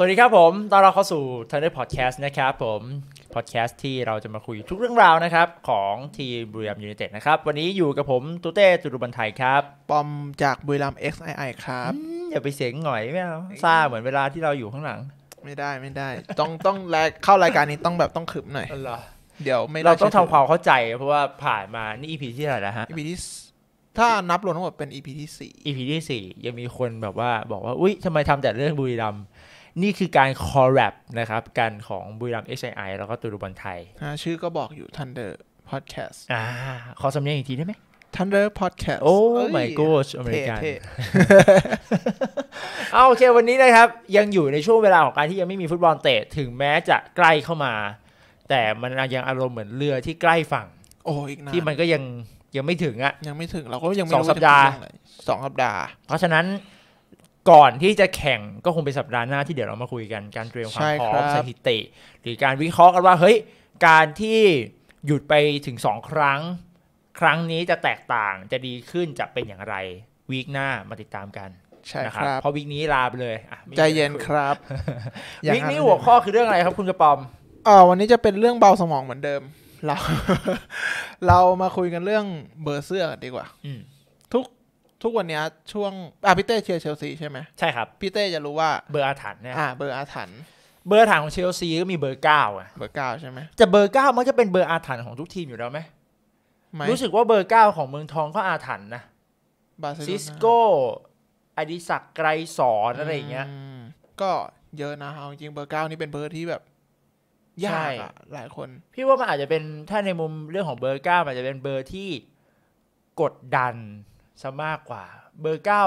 สวัสดีครับผมตอนเราเข้าสู่ Thunder Podcast นะครับผมพอดแคสต์ที่เราจะมาคุยทุกเรื่องราวนะครับ ของทีมบุรีรัมยูไนเต็ดนะครับ วันนี้อยู่กับผมตูเต้จุรุบันไทยครับปอมจากบุรีรัมเอ็กซ์ไอไอครับ อย่าไปเสียงหน่อยไม่เอาซ่าเหมือนเวลาที่เราอยู่ข้างหลัง ไม่ได้ไม่ได้ ต้องต้องเข้ารายการนี้ต้องแบบต้องขึบหน่อยเดี๋ยว ไม่เราต้องทำความเข้าใจ เพราะว่าผ่านมานี่อีพีที่เท่าไหร่แล้วฮะอีพีที่ถ้านับรวมทั้งหมดเป็นอีพีที่สี่อีพีที่สี่ยังมีคนแบบว่าบอกว่า อุ้ยทำไมทำแต่เรื่องบุรีรัมย์นี่คือการคอร์รัปนะครับกันของบุรีรัมย์เอชไอแล้วก็ตุลบอลไทย ชื่อก็บอกอยู่ทันเดอร์พอดแคสต์ขอสำเนียงอีกทีได้ไหมทันเดอร์พอดแคสต์โอ้ม่กูชอเมริกันเอาโอเค วันนี้นะครับ ยังอยู่ในช่วงเวลาของการที่ยังไม่มีฟุตบอลเตะถึงแม้จะใกล้เข้ามา แต่มันยังอารมณ์เหมือนเรือที่ใกล้ฝั่งโอ้อีกนะที่มันก็ยังยังไม่ถึงอะยังไม่ถึงเราก็ยังไม่รู้สองสัปดาห์สองสัปดาห์เพราะฉะนั้นก่อนที่จะแข่งก็คงเป็นสัปดาห์หน้าที่เดี๋ยวเรามาคุยกันการเตรียมความพร้อมสถิติหรือการวิเคราะห์กันว่าเฮ้ย การที่หยุดไปถึงสองครั้ง ครั้งนี้จะแตกต่างจะดีขึ้นจะเป็นอย่างไรวีคหน้ามาติดตามกัน ใช่ครับพอวีคนี้ลาไปเลยใจเย็นครับวีคนี้หัวข้อคือเรื่องอะไรครับ คุณกระปอมอ๋อวันนี้จะเป็นเรื่องเบาสมองเหมือนเดิมเราเรามาคุยกันเรื่องเบอร์เสื้อดีกว่า อืทุกวันนี้ช่วงอ่ะพี่เต้เชียร์เชลซีใช่ไหมใช่ครับพี่เต้จะรู้ว่าเบอร์อาถรรพ์เนี่ยอ่าเบอร์อาถรรพ์เบอร์อาถังของเชลซีก็มีเบอร์เก้าอ่ะเบอร์เก้าใช่ไหมแต่เบอร์เก้ามันจะเป็นเบอร์อาถรรพ์ของทุกทีมอยู่แล้วไหมรู้สึกว่าเบอร์เก้าของเมืองทองก็อาถรรพ์นะซิสโก้อดิศักไกรสอนอะไรอย่างเงี้ยก็เยอะนะเอาจริงเบอร์เก้านี่เป็นเบอร์ที่แบบยากอะหลายคนพี่ว่ามันอาจจะเป็นถ้าในมุมเรื่องของเบอร์เก้าอาจจะเป็นเบอร์ที่กดดันซะมากกว่า เบอร์เก้า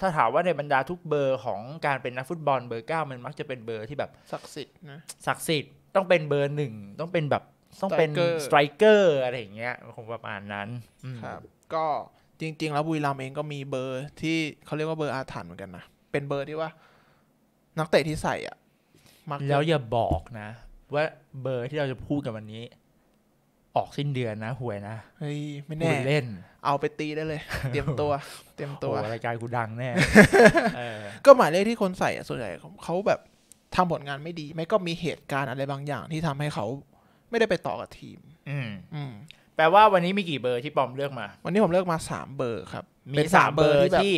ถ้าถามว่าในบรรดาทุกเบอร์ของการเป็นนักฟุตบอลเบอร์เก้ามันมักจะเป็นเบอร์ที่แบบศักดิ์สิทธิ์นะศักดิ์สิทธิ์ต้องเป็นเบอร์หนึ่ง ต้องเป็นแบบ ต้องเป็นสไตรเกอร์อะไรอย่างเงี้ย คงประมาณนั้นครับ ก็จริงๆแล้วบุรีรัมเองก็มีเบอร์ ที่เขาเรียกว่าเบอร์อาถรรพ์เหมือนกันนะเป็นเบอร์ที่ว่า นักเตะที่ใส่อ่ะมักแล้วอย่าบอกนะ ว่าเบอร์ที่เราจะพูดกันวันนี้ ออกสิ้นเดือนนะ หวยนะเฮ้ยไม่แน่เล่นเอาไปตีได้เลย เตรียมตัว เตรียมตัวรายการกูดังแน่ก็หมายเลขที่คนใส่ส่วนใหญ่เขาแบบทำผลงานไม่ดี ไม่ก็มีเหตุการณ์อะไรบางอย่างที่ทำให้เขาไม่ได้ไปต่อกับทีม อืมอืมแปลว่าวันนี้มีกี่เบอร์ที่ปอมเลือกมา วันนี้ผมเลือกมาสามเบอร์ ครับ มีสามเบอร์ที่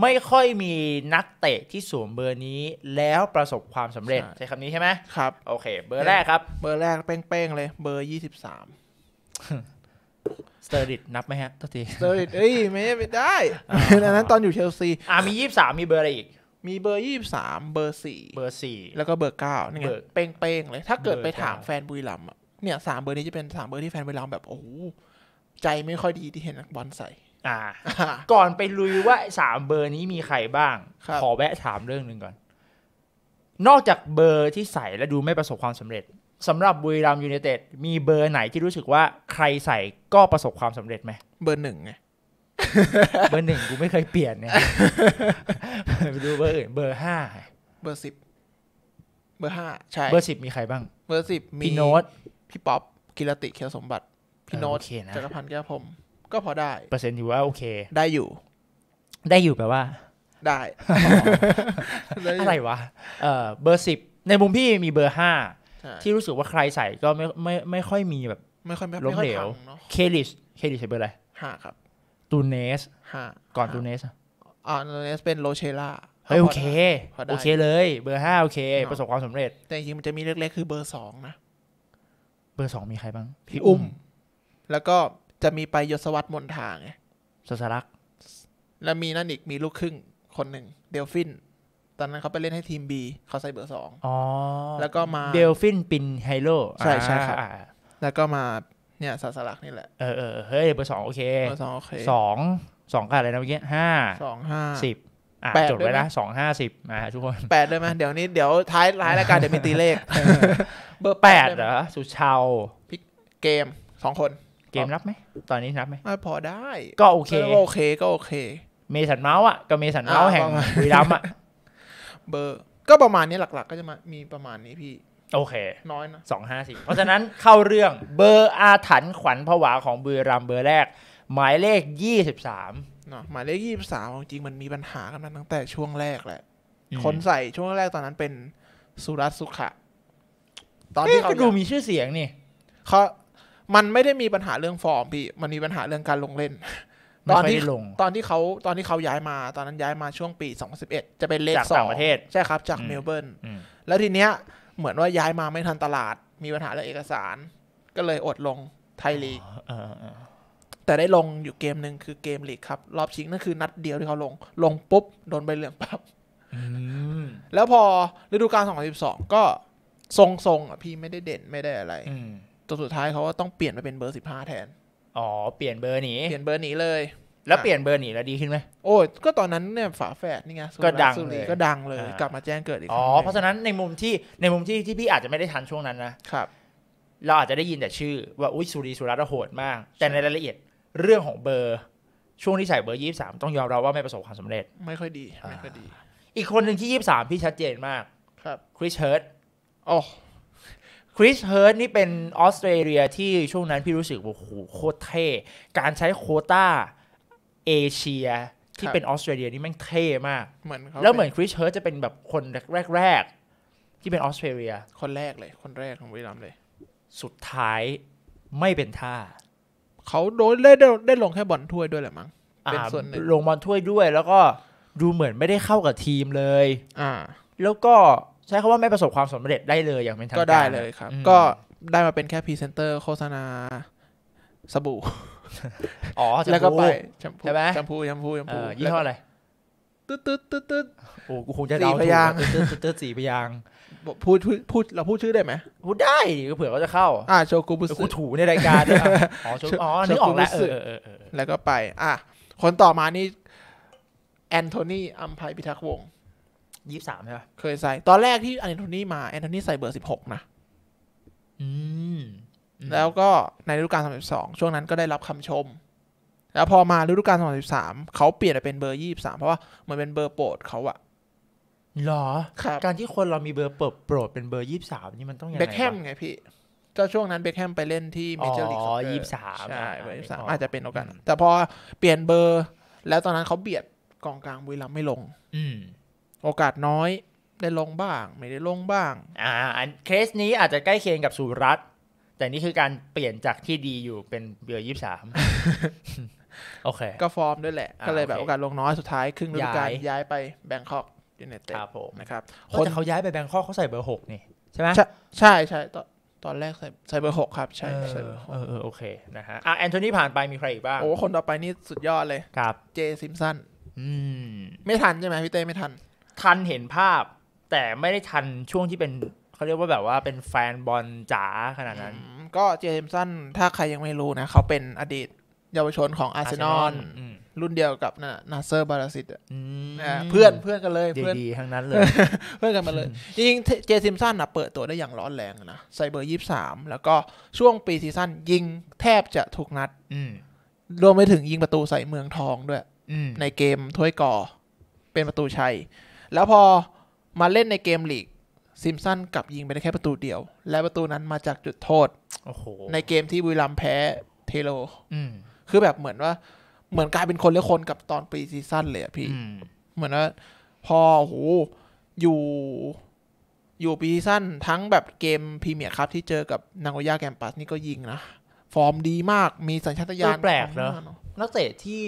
ไม่ค่อยมีนักเตะที่สวมเบอร์นี้แล้วประสบความสำเร็จใช้คำนี้ใช่ไหม ครับ โอเค เบอร์แรกครับ เบอร์แรกเป้งๆเลย เบอร์ยี่สิบสามสเตอร์ริดนับไหมฮะตัวทีสเตอร์ริดเอ้ยไม่ไม่ได้อันนั้นตอนอยู่เชลซีอ่ามียี่สิบสามมีเบอร์อะไรอีก มีเบอร์ยี่สิบสามเบอร์สี่เบอร์สี่แล้วก็เบอร์เก้านี่ยเป้งเป้งเลย ถ้าเกิดไปถามแฟนบุรีรัมย์เนี่ยสามเบอร์นี้จะเป็นสามเบอร์ที่แฟนบุรีรัมย์แบบโอ้ใจไม่ค่อยดีที่เห็นนักบอลใส่อ่า ก่อนไปลุยว่าสามเบอร์นี้มีใครบ้าง ขอแวะถามเรื่องหนึ่งก่อน นอกจากเบอร์ที่ใส่และดูไม่ประสบความสำเร็จสำหรับบุรีรัมยูเนเต็ดมีเบอร์ไหนที่รู้สึกว่าใครใส่ก็ประสบความสำเร็จไหมเบอร์หนึ่งไงเบอร์หนึ่งกูไม่เคยเปลี่ยนเนี่ยดูเบอร์อื่น เบอร์ห้าเบอร์สิบเบอร์ห้าใช่เบอร์สิบมีใครบ้าง เบอร์สิบมีพี่โน้ตพี่ป๊อปกิรติเคียวสมบัติพี่โน้ตจักรพันธ์แก้วพรมก็พอได้ เปอร์เซ็นต์อยู่ว่าโอเค ได้อยู่ ได้อยู่แปลว่า ได้อะไรวะเออเบอร์สิบในมุมพี่มีเบอร์ห้าที่รู้สึกว่าใครใส่ก็ไม่ไม่ไม่ค่อยมีแบบไม่ค่อยย้มเนาะเคลิชเคลิชใส่เบอร์อะไรห้าครับตูเนสห้าก่อนตูเนสอ่าตูเนสเป็นโรเชล่าเฮ้ยโอเคโอเคเลย เบอร์ห้าโอเค ประสบความสำเร็จ แต่จริงมันจะมีเล็ก ๆคือเบอร์สองนะ เบอร์สองมีใครบ้างพี่อุ้ม แล้วก็จะมีไปยศวัตรมนทางไงสสรักแล้วมีนั่นอีกมีลูกครึ่งคนหนึ่งเดลฟินตอนนั้นเขาไปเล่นให้ทีม B เขาใส่เบอร์สองแล้วก็มาเดลฟินปินไฮโลใช่ใช่ครับ แล้วก็มาเนี่ยสาสลักนี่แหละเออเออเฮ้ย เบอร์สองโอเคเบอร์สองโอเคสองสองกับอะไรนะเมื่อกี้ห้าสองห้าสิบแปดจดไว้นะสองห้าสิบมาทุกคนแปดได้ไหมเดี๋ยวนี้เดี๋ยวท้ายท้ายรายการเดี๋ยวมีตีเลข เบอร์แปดเหรอสุชาวพิกเกมสองคนเกมรับไหม ตอนนี้รับไหมพอได้ ก็โอเคก็โอเคก็โอเคเมสันเมาส์อ่ะก็เมสันเมาส์แห่งวีรัมอ่ะเบอร์ก็ประมาณนี้หลัก ๆ ก็จะมามีประมาณนี้พี่ โอเค น้อยนะสองห้าสี่เพราะฉะนั้นเข้าเรื่องเบอร์อาถรรพ์ขวัญผวาของบืรรัมเบอร์แรก หมายเลขยี่สิบสามเนาะหมายเลขยี่สิบสามจริงมันมีปัญหากันมาตั้งแต่ช่วงแรกแหละ คนใส่ช่วงแรกตอนนั้นเป็นสุรัสสุขะตอนที่เขาดูมีชื่อเสียงนี่เขามันไม่ได้มีปัญหาเรื่องฟอร์มพี่มันมีปัญหาเรื่องการลงเล่นตอนที่ลงตอนที่เขาตอนที่เขาย้ายมา ตอนนั้นย้ายมาช่วงปี2011จะเป็นเลขสองประเทศ ใช่ครับจากเมลเบิร์นแล้วทีเนี้ยเหมือนว่าย้ายมาไม่ทันตลาดมีปัญหาเรื่องเอกสาร ก็เลยอดลงไทยลีกแต่ได้ลงอยู่เกมหนึ่งคือเกมลีกครับรอบชิงนั่นคือนัดเดียวที่เขาลงลงปุ๊บ โดนใบเหลืองปั๊บแล้วพอฤดูกาล2012ก็ทรงๆอ่ะพี่ไม่ได้เด่นไม่ได้อะไรจนสุดท้ายเขาก็ต้องเปลี่ยนไปเป็นเบอร์ 15 แทนอ๋อเปลี่ยนเบอร์หนีเปลี่ยนเบอร์หนีเลย แล้วเปลี่ยนเบอร์หนีแล้วดีขึ้นไหมโอ้ก็ตอนนั้นเนี่ยฝาแฝดนี่ไงก็ดังเลยก็ดังเลยกลับมาแจ้งเกิดอีกอ๋อเพราะฉะนั้นในมุมที่ในมุมที่ที่พี่อาจจะไม่ได้ทันช่วงนั้นนะครับ เราอาจจะได้ยินแต่ชื่อว่าอุ้ยสุรีสุรัตโหดมาก แต่ในรายละเอียดเรื่องของเบอร์ ช่วงที่ใส่เบอร์ยี่สามต้องยอมรับว่าไม่ประสบความสำเร็จไม่ค่อยดีไม่ค่อยดี อีกคนหนึ่งที่ยี่สามพี่ชัดเจนมากครับคริสเฮิร์ต๋อคริสเฮิร์ตนี่เป็นออสเตรเลียที่ช่วงนั้นพี่รู้สึกว่าโหโคตรเท่ การใช้โคต้าเอเชีย ที่เป็นออสเตรเลียนี่แม่งเท่มาก เหมือนแล้วเหมือนคริสเฮิร์ตจะเป็นแบบคนแรกๆ ที่เป็นออสเตรเลียคนแรกเลย คนแรกของวีรามเลย สุดท้ายไม่เป็นท่า เขาโดนได้ได้ลงแค่บอลถ้วยด้วยแหละมั้งเป็นส่วนหนึ่งลงบอลถ้วยด้วย แล้วก็ดูเหมือนไม่ได้เข้ากับทีมเลย อ่า แล้วก็ใช้คาว่าไม่ประสบความสำเร็จได้เลยอย่างเป็นทางการก็ได้เลยครับ ก็ได้มาเป็นแค่พรีเซนเตอร์ โฆษณา สบู่อ๋อ แล้วก็ไปชมพูใช่ไหมแชมพูแชมพูแชมพูยี่ห้ออะไร ตึ๊ดตึ๊ดตึ๊ดตึ๊ดโอ้กูคงจะเดาถางตึ๊ดตึ๊ดตึ๊ดสี่พยางพูดพูดเราพูดชื่อได้ไหมพูดได้เผื่อเขาจะเข้า อ่าโชกุบุสึกูถูในรายการอ๋อโชอ๋อนึกออกแล้วแล้วก็ไป อ่ะ คนต่อมานี่ แอนโทนีอัมไพพิทักษ์วงศ์ยี่สามใช่ไหมเคยใส่ ตอนแรกที่แอนโทนีมาแอนโทนีใส่เบอร์สิบหกนะ อืม แล้วก็ในฤดูกาลสองพิบสองช่วงนั้นก็ได้รับคำชม แล้วพอมาฤดูกาลสองพสิบสามเขาเปลี่ยนเป็นเบอร์ยี่สามเพราะว่ามันเป็นเบอร์โปรดเขาอะหรอครับการที่คนเรามีเบอร์โปรดเป็นเบอร์ยี่สามนี่มันต้องยังไงเบคแฮมไงพี่ ก็ช่วงนั้นเบคแฮมไปเล่นที่เมเจอร์ลีกอ๋อยี่สามใช่เบอร์ยี่สาม อาจจะเป็นโอกาสแต่พอเปลี่ยนเบอร์ แล้วตอนนั้นเขาเบียดกองกลางบุรีรัมไม่ลง อืโอกาสน้อยได้ลงบ้าง ไม่ได้ลงบ้าง อ่า อันเคสนี้อาจจะใกล้เคียงกับสุรัตแต่นี่คือการเปลี่ยนจากที่ดีอยู่เป็นเบอร์ยี่สามโอเค ก็ฟอร์มด้วยแหละ ก็เลยแบบโอกาสลงน้อยสุดท้ายครึ่งฤดูกาลย้ายไปแบงคอกยูเนเต็ดนะครับคนเขาย้ายไปแบงคอกเขาใส่เบอร์หกนี่ ใช่ไหมใช่ใช่ตอนตอนแรกใส่ใส่เบอร์หกครับใช่ใส่เบอร์หกเออโอเคนะฮะอ่ะแอนโทนีผ่านไปมีใครอีกบ้างโอ้คนต่อไปนี่สุดยอดเลยครับเจซิมสันอืมไม่ทันใช่ไหมพี่เต้ไม่ทันทันเห็นภาพแต่ไม่ได้ทันช่วงที่เป็นเขาเรียกว่าแบบว่าเป็นแฟนบอลจ๋าขนาดนั้น ก็เจมสันถ้าใครยังไม่รู้นะ เขาเป็นอดีต เยาวชนของอาร์เซนอลรุ่นเดียวกับนาเซอร์บาราซิตเพื่อนเพื่อนกันเลยเพื่อนดีทั้งนั้นเลย เพื่อนกันมาเลยจริงเจสิมสันนะเปิดตัวได้อย่างร้อนแรงนะไซเบอร์ยี่สามแล้วก็ช่วงปีซีซั่นยิงแทบจะถูกนัดรวมไปถึงยิงประตูใส่เมืองทองด้วยในเกมถ้วยก่อเป็นประตูชัยแล้วพอมาเล่นในเกมลีกซิมสันกลับยิงไปได้แค่ประตูเดียว และประตูนั้นมาจากจุดโทษโโในเกมที่บุรีรัมแพ้เทโลคือแบบเหมือนว่า เหมือนกลายเป็นคนละคนกับตอนปีซีซั่นเลยอะพี่เหมือนว่าพอโหอยู่ อยู่ปีซซันทั้งแบบเกมพรีเมียร์ครับที่เจอกับนางโอยาแกมปัสนี่ก็ยิงนะ ฟอร์มดีมากมีสัญชาตญาณแปลกเนอะนักเตะที่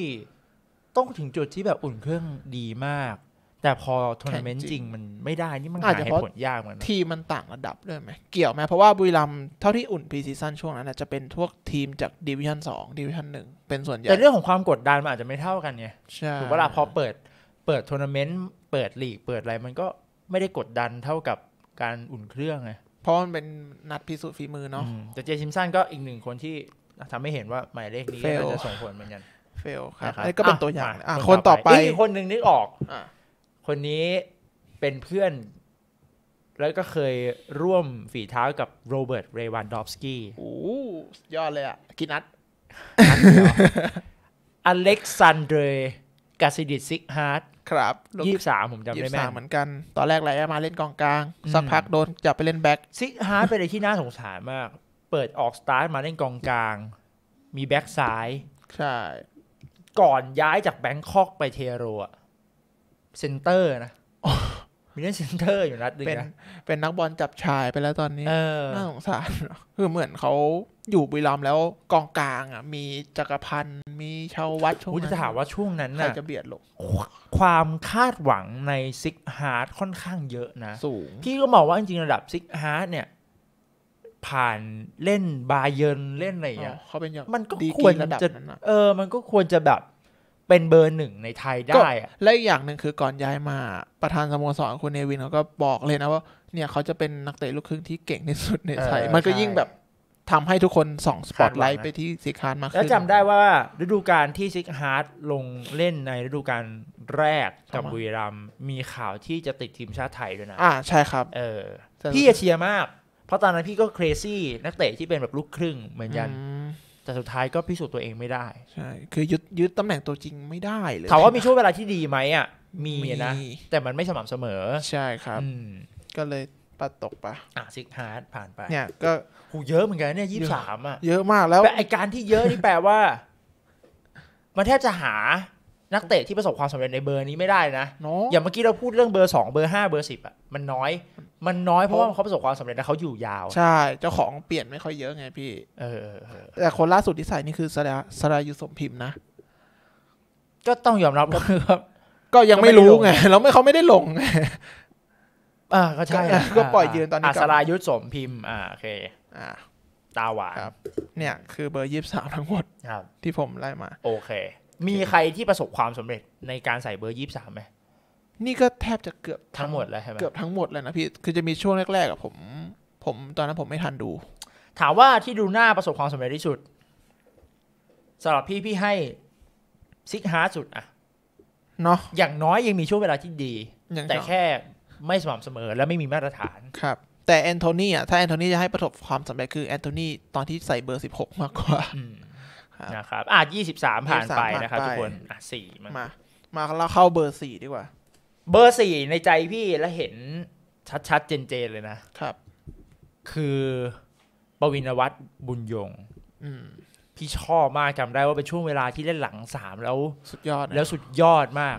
ต้องถึงจุดที่แบบอุ่นเครื่องดีมากแต่พอทัวร์นาเมนต์จริงมันไม่ได้ นี่มันหาเหตุผลยากเหมือนทีมันต่างระดับด้วยไหมเกี่ยวไหมเพราะว่าบุรีรัมเท่าที่อุ่นพรีซีซั่นช่วงนั้นจะเป็นพวกทีมจากดิวิชั่นสองดิวิชั่นหนึ่งเป็นส่วนใหญ่แต่เรื่องของความกดดันมันอาจจะไม่เท่ากันไงถูกเวลาพอเปิดเปิดทัวร์นาเมนต์ เปิดลีก เปิดอะไรมันก็ไม่ได้กดดันเท่ากับการอุ่นเครื่องไงเพราะมันเป็นนัดพิสูจน์ฝีมือเนาะแต่เจชิมสันก็อีกหนึ่งคนที่ทำให้เห็นว่าหมายเลขนี้จะส่งผลเหมือนกันเฟลครับนี่ก็เป็นตัวอย่างคนต่อไปอีกคนหนึ่งนึกออกคนนี้เป็นเพื่อน แล้วก็เคยร่วมฝีเท้ากับโรเบิร์ตเรวานดอฟสกี้โอ้ยอดเลยอ่ะกินัดอเล็กซานเดรกาซิดิซิกฮาร์ดครับยี่สามผมจำได้แม่มเหมือนกันตอนแรกไลแอมาเล่นกองกลาง สักพักโดนจับไปเล่นแบ็กซิกฮาร์ดเป็นอะไรที่น่าสงสารมาก เปิดออกสตาร์ทมาเล่นกองกลาง มีแบ็กซ้ายใช่ก่อนย้ายจากแบงคอกไปเทโรอ่ะเซนเตอร์นะ มีเล่นเซนเตอร์อยู่นัดเนึยงนะเป็นนักบอลจับชายไปแล้วตอนนี้ น่าสงสารคือเหมือนเขาอยู่บุรีรัมย์แล้วกองกลางอ่ะ มีจักรพันธ์มีชาววัดช่วงนั้นจะถามว่าช่วงนั้นน่ะจะเบียดลงความคาดหวังในซิกฮาร์ดค่อนข้างเยอะนะ สูง พี่ก็มองว่าจริงๆ ระดับซิกฮาร์ดเนี่ย ผ่านเล่นบาเยนเล่นอะไรอย่างเงี้ยเขาเป็นอย่างมันก็ควรจะเออ มันก็ควรจะแบบเป็นเบอร์หนึ่งในไทยได้อะและอีกอย่างหนึ่งคือก่อนย้ายมาประธานสโมสรคุณเนวินเขาก็บอกเลยนะ ว่า เนี่ยเขาจะเป็นนักเตะลูกครึ่งที่เก่งที่สุดในไทย มันก็ยิ่งแบบทำให้ทุกคนส่องสปอตไลท์ไปที่ซิกฮาร์ดมากขึ้น แล้วจำได้ว่าฤดูกาลที่ซิกฮาร์ดลงเล่นในฤดูกาลแรกกับบุรีรัมมีข่าวที่จะติดทีมชาติไทยด้วยนะอ่าใช่ครับเออพี่เชียร์มาก เพราะตอนนั้นพี่ก็เครซี่นักเตะที่เป็นแบบลูกครึ่งเหมือนกันแต่สุดท้ายก็พิสูจน์ตัวเองไม่ได้ ใช่ คือยึดยึดตำแหน่งตัวจริงไม่ได้เลยถามว่ามีช่วงเวลาที่ดีไหมอ่ะ มีนะ แต่มันไม่สม่ำเสมอ ใช่ครับ ก็เลยปดตกปะอ่ะซิกฮาร์ดผ่านไป เนี่ย ก็หูเยอะเหมือนกันเนี่ยยี่สิบสามอ่ะ เยอะมากแล้วแต่ไอการที่เยอะนี่แปลว่า มันแทบจะหานักเตะที่ประสบความสำเร็จในเบอร์นี้ไม่ได้นะอย่างเมื่อกี้เราพูดเรื่องเบอร์2เบอร์5เบอร์10อ่ะมันน้อย มันน้อยเพราะว่าเขาประสบความสำเร็จแล้วเขาอยู่ยาว ใช่ เจ้าของเปลี่ยนไม่ค่อยเยอะไงพี่ เออแต่คนล่าสุดที่ใส่นี่คือสราสรายุสมพิมนะก็ต้องยอมรับครับ ก็ยังไม่รู้ไงแล้วไม่เขาไม่ได้ลงอ่าก็ใช่ก็ปล่อยยืนตอนนี้สรายุสมพิมพ์อ่าโอเค อ่าตาหวานเนี่ย คือเบอร์ยี่สามทั้งหมดที่ผมไล่มาโอเคมีใครที่ประสบความสำเร็จในการใส่เบอร์ยี่สามไหมนี่ก็แทบจะเกือบทั้งหมดแล้วใช่ไหมเกือบทั้งหมดเลยนะพี่ คือจะมีช่วงแรกๆกับผม ผมตอนนั้นผมไม่ทันดู ถามว่าที่ดูหน้าประสบความสำเร็จที่สุดสำหรับพี่พี่ให้ซิกฮาร์สุดอะเนาะ อย่างน้อยยังมีช่วงเวลาที่ดี แต่แค่ไม่สม่ำเสมอ และไม่มีมาตรฐาน ครับ แต่แอนโทนีอะถ้าแอนโทนีจะให้ประสบความสำเร็จคือแอนโทนีตอนที่ใส่เบอร์สิบหกมากกว่านะครับอ่ะยี่สิบสามผ่านไปนะครับทุกคน อ่ะสี่มามาเราเข้าเบอร์สี่ดีกว่า เบอร์สี่ในใจพี่แล้วเห็นชัดๆ เจนเจเลยนะ ครับ คือปวินวัตรบุญยงพี่ชอบมากจำได้ว่า เป็นช่วงเวลาที่เล่นหลังสามแล้วสุดยอดแล้วสุดยอดมาก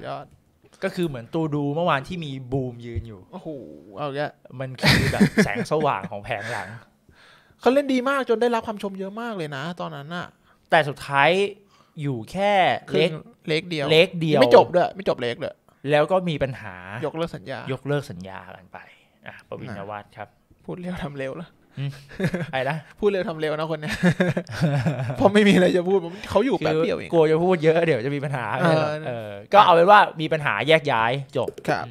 ก็คือเหมือนตูดูเมื่อวานที่มีบูมยืนอยู่โอ้โหเอาแยะมันคือแบบแสงสว่างของแผงหลังเขาเล่นดีมากจนได้รับความชมเยอะมากเลยนะ ตอนนั้นอะแต่สุดท้ายอยู่แค่เล็กเล็กเดียวเล็กเดียวไม่จบด้วยไม่จบเล็กเลยแล้วก็มีปัญหายกเลิกสัญญา ยกเลิกสัญญากันไปอ่ะปวินวัตครับ พูดเร็วทำเร็วแล้วไอ้นะพูดเร็วทำเร็วนะคนเนี้ยเพราะไม่มีอะไรจะพูดเขาอยู่แป๊บเดียวเองกลัวจะพูดเยอะเดี๋ยวจะมีปัญหาก็เอาเป็นว่ามีปัญหาแยกย้ายจบครับ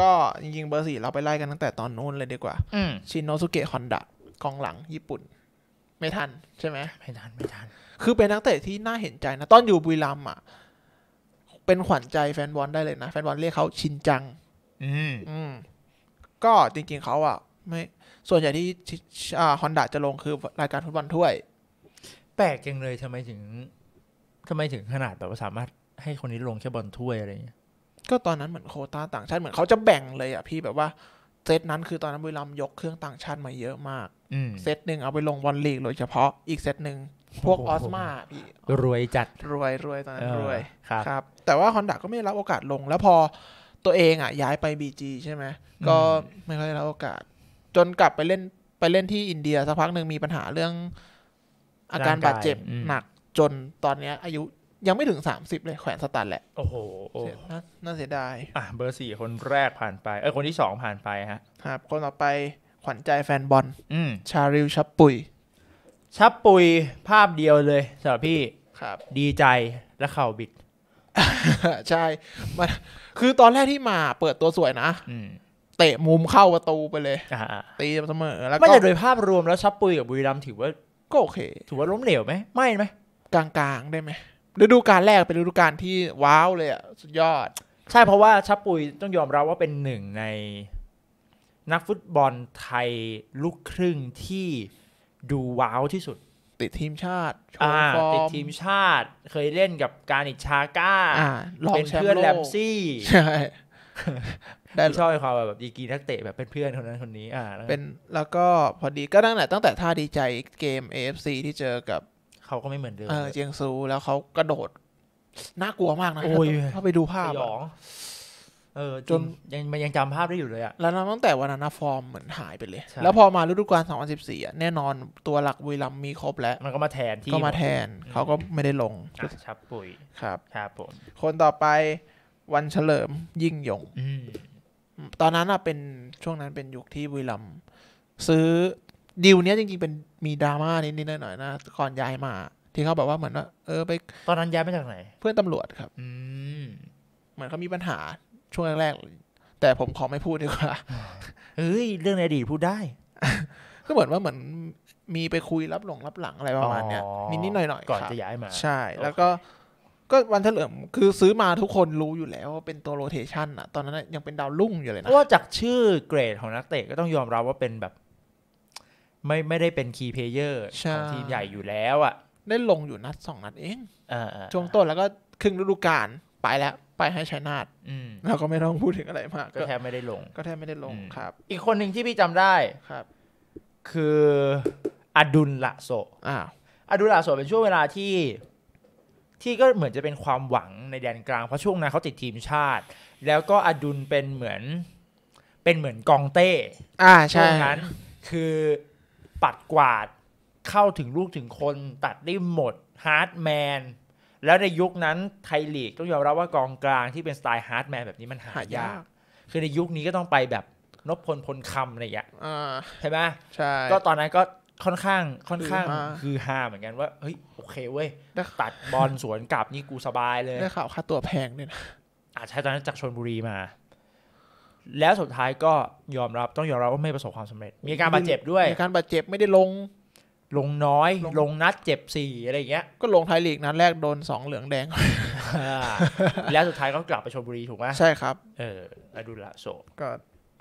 ก็จริงๆเบอร์สี่เราไปไล่กันตั้งแต่ตอนนู้นเลยดีกว่าชินโนสุเกะฮอนดะกองหลังญี่ปุ่น ไม่ทันใช่ไหมไม่ทันไม่ทันคือเป็นนักเตะที่น่าเห็นใจนะ ตอนอยู่บุรีรัมย์อ่ะ เป็นขวัญใจแฟนบอลได้เลยนะ แฟนบอลเรียกเขาชินจัง อืม อืม ก็จริงๆเขาอ่ะไม่ส่วนใหญ่ที่ฮอนด้าจะลงคือรายการฟุตบอลถ้วย แปลกจังเลยทำไมถึง ทำไมถึงขนาดแบบว่าสามารถให้คนนี้ลงแค่บอลถ้วยอะไรเงี้ยก็ตอนนั้นเหมือนโคต้าต่างชาติเหมือนเขาจะแบ่งเลย อ่ะ พี่แบบว่า เซตนั้นคือตอนนั้นบุรีรัมยกเครื่องต่างชาติมาเยอะมากเซตหนึ่งเอาไปลงบอลลีกโดยเฉพาะอีกเซตหนึ่งพวกออสมาพี่รวยจัดรวยรวยตอนนั้นรวยครับแต่ว่า h อนดาก็ไม่รับโอกาสลง แล้วพอตัวเองอ่ะย้ายไปบีจีใช่ไหมก็ไม่ค่อยรับโอกาส จนกลับไปเล่นไปเล่นที่อินเดีย สักพักหนึ่งมีปัญหาเรื่อง อาการบาดเจ็บหนักจนตอนนี้อายุยังไม่ถึงสสามิบเลย แขวนสตันแหละโอ้โหน่าเสียดายอ่ะเบอร์สี่คนแรกผ่านไปเออคนที่สองผ่านไปฮะ ครับคนต่อไปขวัญใจแฟนบอลชาริวชับปุยชับปุยภาพเดียวเลยสำหรับพี่ ครับ ดีใจและเข่าบิดใช่มันคือตอนแรกที่มาเปิดตัวสวยนะ เตะมุมเข้าประตูไปเลย ตีเสมอ แล้วไม่แต่โดยภาพรวมแล้วชับปุยกับบุรีรัมถือว่า ก็โอเค ถือว่าล้มเหลวไหม ไม่ไหมกลางๆ ได้ไหมฤดูกาลแรกเป็นฤดูกาลที่ว้าวเลยอ่ะสุดยอด ใช่เพราะว่าชับปุยต้องยอมรับว่าเป็นหนึ่งใน นักฟุตบอลไทยลูกครึ่งที่ดูว้าวที่สุดติดทีมชาติโชว์ฟอร์มติดทีมชาติเคยเล่นกับการิชาก้าเป็นเพื่อนแลมซี่ ใช่ชอบความแบบดีกีนักเตะแบบเป็นเพื่อนคนนั้นคนนี้อ่าเป็นแล้วก็พอดีก็ตั้งแต่ตั้งแต่ท่าดีใจเกม AFC ที่เจอกับเขาก็ไม่เหมือนเดิมเจียงซูแล้วเขากระโดด น่ากลัวมากนะถ้าไปดูภาพสยงเออจนยังมันยังจำภาพได้อยู่เลยอะแล้วนตั้งแต่วันนั้นฟอร์มเหมือนหายไปเลย แล้วพอมาฤดูกาลสสสองพันิบี่อะแน่นอนตัวหลักวิลีัมมีครบแล้ว มันก็มาแทนที่ก็มาแทน เขาก็ไม่ได้ลงชับปุ๋ยครับครับผมคนต่อไปวันเฉลิมยิ่งยงตอนนั้นอะเป็นช่วงนั้นเป็นยุคที่วิลีัมซื้อดีลเนี้ยจริงๆเป็นมีดราม่านิดนิดหน่อยๆนะก่อนย้ายมา ที่เขาบอกว่าเหมือนว่าเออไปตอนนั้นย้ายมาจากไหน เพื่อนตำรวจครับเหมือนเขามีปัญหาช่วงแรกๆ แต่ผมขอไม่พูดดีกว่าเอ้ยเรื่องในอดีตพูดได้ก็เหมือนว่าเหมือนมีไปคุยรับหลงรับหลังอะไรประมาณเนี้ย นิดนิดหน่อยหน่อยก่อนจะย้ายมาใช่ แล้วก็ก็วันเฉลิมคือซื้อมาทุกคนรู้อยู่แล้ว ว่าเป็นตัวโรเทชันอะตอนนั้นยังเป็นดาวรุ่งอยู่เลยนะเพราะว่าจากชื่อเกรดของนักเตะก็ต้องยอมรับว่าเป็นแบบ ไม่ไม่ได้เป็นคีย์เพเยอร์ของทีมใหญ่อยู่แล้วอะได้ลงอยู่นัดสองนัดเองช่วงต้นแล้วก็ครึ่งฤดูกาลไปแล้วไปให้ชายนาทเราก็ไม่ต้องพูดถึงอะไรมาก ก็แทบไม่ได้ลง ก็แทบไม่ได้ลงครับ อีกคนหนึ่งที่พี่จำได้ ครับ คืออดุลละโซออดุลละโซเป็นช่วงเวลาที่ ที่ก็เหมือนจะเป็นความหวังในแดนกลาง เพราะช่วงนั้นเขาติดทีมชาติ แล้วก็อดุลเป็นเหมือน เป็นเหมือนกองเต้อ่าใช่ช่วงนั้น คือปัดกวาดเข้าถึงลูกถึงคนตัดได้หมดฮาร์ดแมนแล้วในยุคนั้นไทยลีกต้องยอมรับว่ากองกลางที่เป็นสไตล์ฮาร์ดแมนแบบนี้มันหายาก คือในยุคนี้ก็ต้องไปแบบนพพลพลคำอะไรอย่างเงี้ยใช่ไหมใช่ก็ตอนนั้นก็ค่อนข้างค่อนข้าง คือฮาเหมือนกันว่าเฮ้ยโอเคเว้ยตัดบอลสวนกลับนี่กูสบายเลยได้ข่าวค่าตัวแพงเนี่ย อาจใช้ตอนนั้นจากชนบุรีมา แล้วสุดท้ายก็ยอมรับต้องยอมรับว่าไม่ประสบความสำเร็จ มีการบาดเจ็บด้วย มีการบาดเจ็บไม่ได้ลงลงน้อย ลงนัดเจ็บสี่อะไรเงี้ย ก็ลงไทยลีกนัดแรกโดนสองเหลืองแดงแล้วสุดท้ายก็กลับไปชลบุรีถูกไหมใช่ครับเออ อดุละโศก็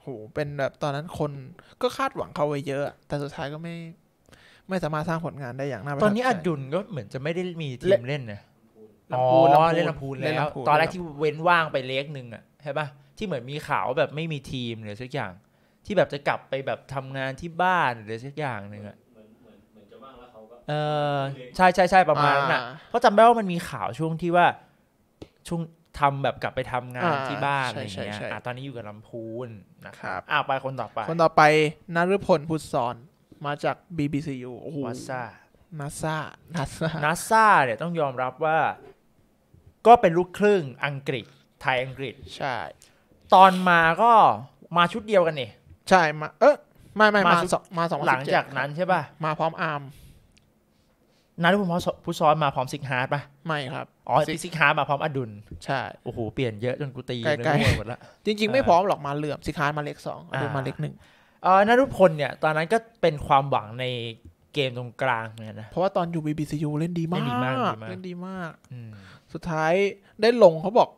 โหเป็นแบบตอนนั้นคนก็คาดหวังเขาไว้เยอะ แต่สุดท้ายก็ไม่ ไม่สามารถสร้างผลงานได้อย่างน่าัตอนนี้อดุลก็เหมือนจะไม่ได้มีทีมเล่นนะอ๋อเล่นลำพูนแล้วตอนแรกที่เว้นว่างไปเล็กนึงอ่ะใช่ปะที่เหมือนมีข่าวแบบไม่มีทีมหรือสักอย่าง ที่แบบจะกลับไปแบบทำงานที่บ้านหรือสักอย่างหนึ่งอ่ะเออใช่ใช่ใช่ประมาณนั้นอ่ะเพราะจำได้ว่ามันมีข่าวช่วงที่ว่า ช่วงทำแบบกลับไปทำงานที่บ้านอะไรเงี้ยอ่ะตอนนี้อยู่กับลำพูนนะครับอ้าวไปคนต่อไป คนต่อไปนฤพลพุทธสอน มาจาก BBCU โอ้โหนาซานาซานาซานาซาเนี่ยต้องยอมรับว่า ก็เป็นลูกครึ่งอังกฤษไทยอังกฤษใช่ ตอนมาก็มาชุดเดียวกันนี่ใช่มา เออไม่ไม่มาสองมาสองหลังจากนั้นใช่ป่ะมาพร้อมอาร์มนัทพลพูดซ้อนมาพร้อมซิกฮาร์ดปะไม่ครับอ๋อีซิกฮาร์ดมาพร้อมอดุลใช่โอ้โหเปลี่ยนเยอะจนกูตีเกลยๆหมดละจริงๆ ไม่พร้อมหรอกมาเหลื่อมซิกฮาร์ดมาเล็กสองอดุลมาเล็กหนึ่งเออนัทพลเนี่ย ตอนนั้นก็เป็นความหวังในเกมตรงกลางเนี่ยนะเพราะว่าตอนอยู่ซียูเล่นดีมากเล่นดีมากเล่นดีมากสุดท้ายได้ลงเขาบอก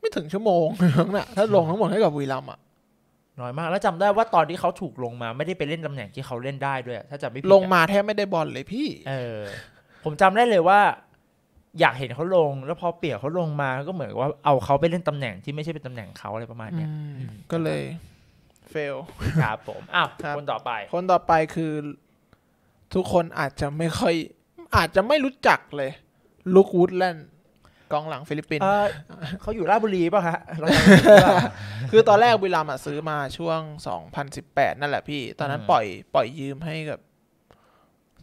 ไม่ถึงชั่วโมงน่ะถ้าลงทั้งหมดให้กับวีรัมอ่ะน้อยมากแล้วจำได้ว่าตอนที่เขาถูกลงมาไม่ได้ไปเล่นตำแหน่งที่เขาเล่นได้ด้วยถ้าจำไม่ผิดลงมาแทบไม่ได้บอลเลยพี่ เออ ผมจำได้เลยว่า อยากเห็นเขาลงแล้วพอเปลี่ยนเขาลงมาก็เหมือนว่าเอาเขาไปเล่นตำแหน่งที่ไม่ใช่เป็นตำแหน่งเขาอะไรประมาณเนี้ยก็เลยเฟล ครับ ผมอ้าวคนต่อไป คนต่อไปคือ ทุกคนอาจจะไม่ค่อย อาจจะไม่รู้จักเลยลุควูดแลนด์กองหลังฟิลิปปินส์เขาอยู่ราชบุรีป่ะฮะคือตอนแรกบุรีรัมย์ซื้อมาช่วง 2018 นั่นแหละพี่ ตอนนั้นปล่อยปล่อยยืมให้กับ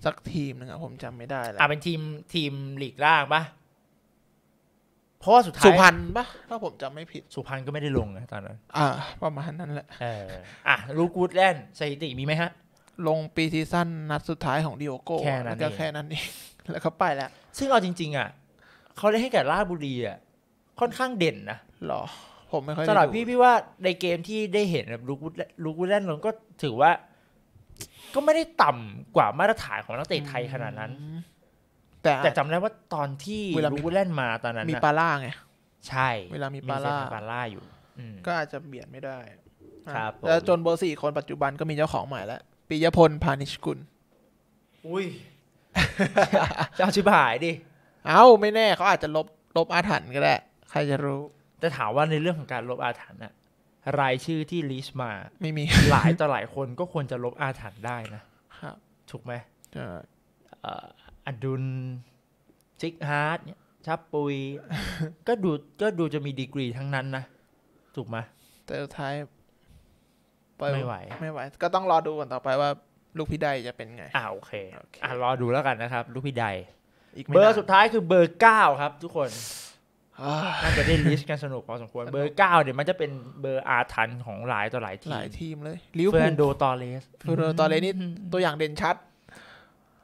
สักทีมหนึ่งอะผมจำไม่ได้แล้วอ่ะเป็นทีมทีมหลีกล่างปะเพราะว่าสุดท้ายสุพรรณปะถ้าผมจำไม่ผิดสุพรรณก็ไม่ได้ลงนะตอนนั้น อ่าประมาณนั้นแหละเอออ่ะลูกูดแลนสถิติมีไหมฮะ ลงปีซีซั่นนัดสุดท้ายของดิโอโก้แค่นั้น็แค่นั้นเองแล้วเขาไปแล้วซึ่งเอาจริงๆอ่ะเขาเล่นให้ก่ราชบุรีอ่ะค่อนข้างเด่นนะหรอ ผมไม่ค่อยสำหรับพี่พี่ว่า ในเกมที่ได้เห็นแบบลูกลูกแลนด์ลงก็ถือว่า ก็ไม่ได้ต่ำกว่ามาตรฐานของนักเตะไทยขนาดนั้น แต่จำจำได้ว่าตอนที่ลูกแลนด์มาตอนนั้นมีปาล่าไงใช่ เวลามีปาล่าปาล่าอยู่ก็อาจจะเบียดไม่ได้ ครับแล้วจนเบอร์สี่คนปัจจุบันก็มีเจ้าของใหม่แล้วปิยพลพานิชกุล อุ้ยเจ้าชิบหายดิเอ้าไม่แน่เขาอาจจะลบลบอาถรรพ์ก็ได้ใครจะรู้แต่ถามว่าในเรื่องของการลบอาถรรพ์อะรายชื่อที่ลิสต์มา ไม่มีหลายต่อหลายคนก็ควรจะลบอาถรรพ์ได้นะครับถูกไหมอดุลซิกฮาร์ดชับปุยก็ดูก็ดูจะมีดีกรี ทั้งนั้นนะถูกไหมแต่สุดท้ายไม่ไหวไม่ไหว ก็ต้องรอดูก่อนต่อไปว่า ลูกพี่ใดจะเป็นไงอ่าโอเคอ่ารอดูแล้วกันนะครับ ลูกพี่ใดอีกเบอร์สุดท้ายคือเบอร์เก้าครับทุกคนน่าจะได้ลิสต์กันสนุกพอสมควร เบอร์เก้าเดี๋ยวมันจะเป็นเบอร์อาถรรพ์ของหลายต่อหลายทีมหลายทีมเลยลิเวอร์โดตอเลสเฟอร์โดตอเลสนี่ตัวอย่างเด่นชัด